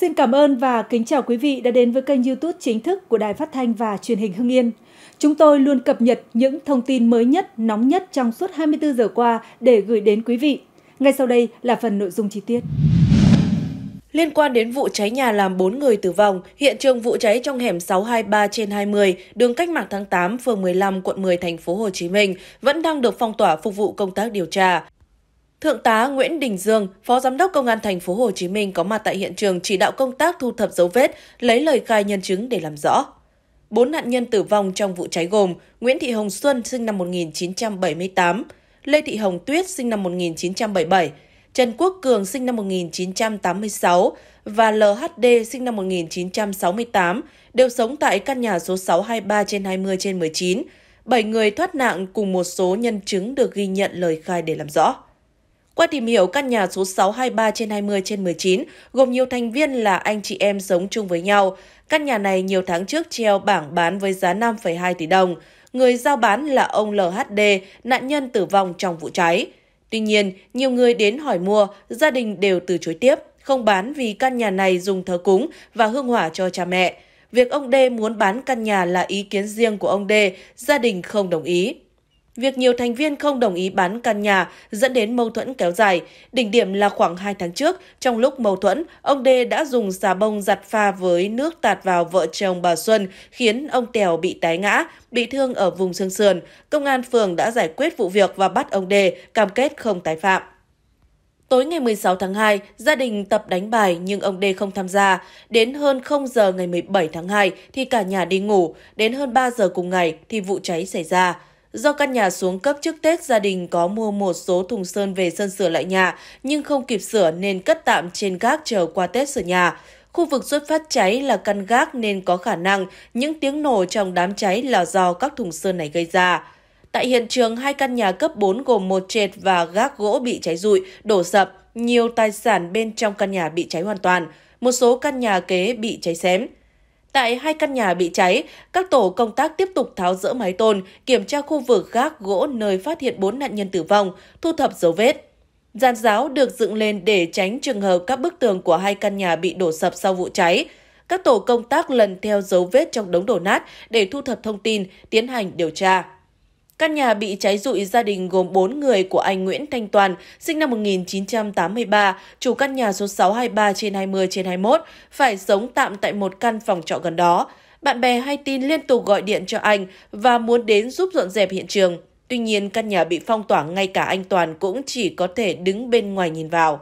Xin cảm ơn và kính chào quý vị đã đến với kênh YouTube chính thức của Đài Phát thanh và Truyền hình Hưng Yên. Chúng tôi luôn cập nhật những thông tin mới nhất, nóng nhất trong suốt 24 giờ qua để gửi đến quý vị. Ngay sau đây là phần nội dung chi tiết. Liên quan đến vụ cháy nhà làm 4 người tử vong, hiện trường vụ cháy trong hẻm 623 trên 20, đường Cách Mạng tháng 8, phường 15, quận 10, thành phố Hồ Chí Minh vẫn đang được phong tỏa phục vụ công tác điều tra. Thượng tá Nguyễn Đình Dương, Phó Giám đốc Công an thành phố Hồ Chí Minh có mặt tại hiện trường chỉ đạo công tác thu thập dấu vết, lấy lời khai nhân chứng để làm rõ. Bốn nạn nhân tử vong trong vụ cháy gồm Nguyễn Thị Hồng Xuân sinh năm 1978, Lê Thị Hồng Tuyết sinh năm 1977, Trần Quốc Cường sinh năm 1986 và LHD sinh năm 1968 đều sống tại căn nhà số 623 trên 20 trên 19. Bảy người thoát nạn cùng một số nhân chứng được ghi nhận lời khai để làm rõ. Qua tìm hiểu, căn nhà số 623 trên 20 trên 19 gồm nhiều thành viên là anh chị em sống chung với nhau. Căn nhà này nhiều tháng trước treo bảng bán với giá 5,2 tỷ đồng. Người giao bán là ông LHD, nạn nhân tử vong trong vụ cháy. Tuy nhiên, nhiều người đến hỏi mua, gia đình đều từ chối tiếp, không bán vì căn nhà này dùng thờ cúng và hương hỏa cho cha mẹ. Việc ông D muốn bán căn nhà là ý kiến riêng của ông D, gia đình không đồng ý việc nhiều thành viên không đồng ý bán căn nhà dẫn đến mâu thuẫn kéo dài. Đỉnh điểm là khoảng 2 tháng trước, trong lúc mâu thuẫn, ông Đê đã dùng xà bông giặt pha với nước tạt vào vợ chồng bà Xuân, khiến ông Tèo bị tái ngã, bị thương ở vùng xương sườn. Công an phường đã giải quyết vụ việc và bắt ông Đê, cam kết không tái phạm. Tối ngày 16 tháng 2, gia đình tập đánh bài nhưng ông đê không tham gia. Đến hơn 0 giờ ngày 17 tháng 2 thì cả nhà đi ngủ, đến hơn 3 giờ cùng ngày thì vụ cháy xảy ra. Do căn nhà xuống cấp trước Tết, gia đình có mua một số thùng sơn về sơn sửa lại nhà, nhưng không kịp sửa nên cất tạm trên gác chờ qua Tết sửa nhà. Khu vực xuất phát cháy là căn gác nên có khả năng những tiếng nổ trong đám cháy là do các thùng sơn này gây ra. Tại hiện trường, hai căn nhà cấp 4 gồm một trệt và gác gỗ bị cháy rụi, đổ sập, nhiều tài sản bên trong căn nhà bị cháy hoàn toàn, một số căn nhà kế bị cháy xém. Tại hai căn nhà bị cháy, các tổ công tác tiếp tục tháo rỡ mái tôn, kiểm tra khu vực gác gỗ nơi phát hiện 4 nạn nhân tử vong, thu thập dấu vết. Giàn giáo được dựng lên để tránh trường hợp các bức tường của hai căn nhà bị đổ sập sau vụ cháy. Các tổ công tác lần theo dấu vết trong đống đổ nát để thu thập thông tin, tiến hành điều tra. Căn nhà bị cháy rụi gia đình gồm 4 người của anh Nguyễn Thanh Toàn, sinh năm 1983, chủ căn nhà số 623 trên 20 trên 21, phải sống tạm tại một căn phòng trọ gần đó. Bạn bè hay tin liên tục gọi điện cho anh và muốn đến giúp dọn dẹp hiện trường. Tuy nhiên, căn nhà bị phong tỏa ngay cả anh Toàn cũng chỉ có thể đứng bên ngoài nhìn vào.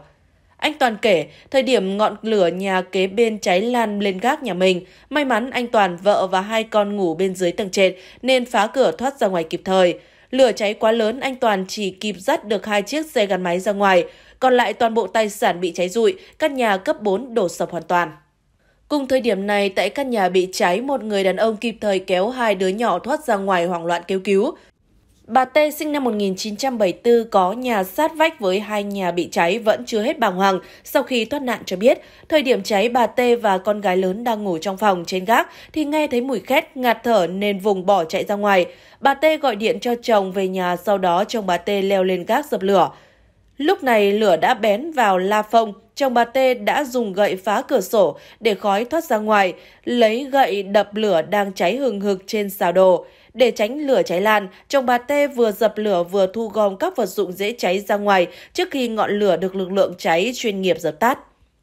Anh Toàn kể, thời điểm ngọn lửa nhà kế bên cháy lan lên gác nhà mình, may mắn anh Toàn vợ và hai con ngủ bên dưới tầng trệt nên phá cửa thoát ra ngoài kịp thời. Lửa cháy quá lớn, anh Toàn chỉ kịp dắt được hai chiếc xe gắn máy ra ngoài, còn lại toàn bộ tài sản bị cháy rụi, căn nhà cấp 4 đổ sập hoàn toàn. Cùng thời điểm này, tại căn nhà bị cháy, một người đàn ông kịp thời kéo hai đứa nhỏ thoát ra ngoài hoảng loạn kêu cứu. Bà T sinh năm 1974 có nhà sát vách với hai nhà bị cháy vẫn chưa hết bàng hoàng sau khi thoát nạn cho biết. Thời điểm cháy bà T và con gái lớn đang ngủ trong phòng trên gác thì nghe thấy mùi khét ngạt thở nên vùng bỏ chạy ra ngoài. Bà T gọi điện cho chồng về nhà sau đó chồng bà T leo lên gác dập lửa. Lúc này lửa đã bén vào la phông, chồng bà T đã dùng gậy phá cửa sổ để khói thoát ra ngoài, lấy gậy đập lửa đang cháy hừng hực trên xào đồ. Để tránh lửa cháy lan, chồng bà T vừa dập lửa vừa thu gom các vật dụng dễ cháy ra ngoài trước khi ngọn lửa được lực lượng cháy chuyên nghiệp dập tắt.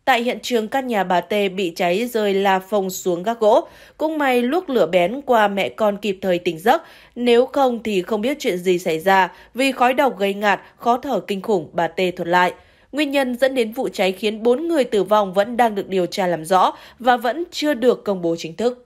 Tại hiện trường căn nhà bà T bị cháy rơi la phông xuống gác gỗ. Cũng may lúc lửa bén qua mẹ con kịp thời tỉnh giấc, nếu không thì không biết chuyện gì xảy ra vì khói độc gây ngạt, khó thở kinh khủng, bà T thuật lại. Nguyên nhân dẫn đến vụ cháy khiến 4 người tử vong vẫn đang được điều tra làm rõ và vẫn chưa được công bố chính thức.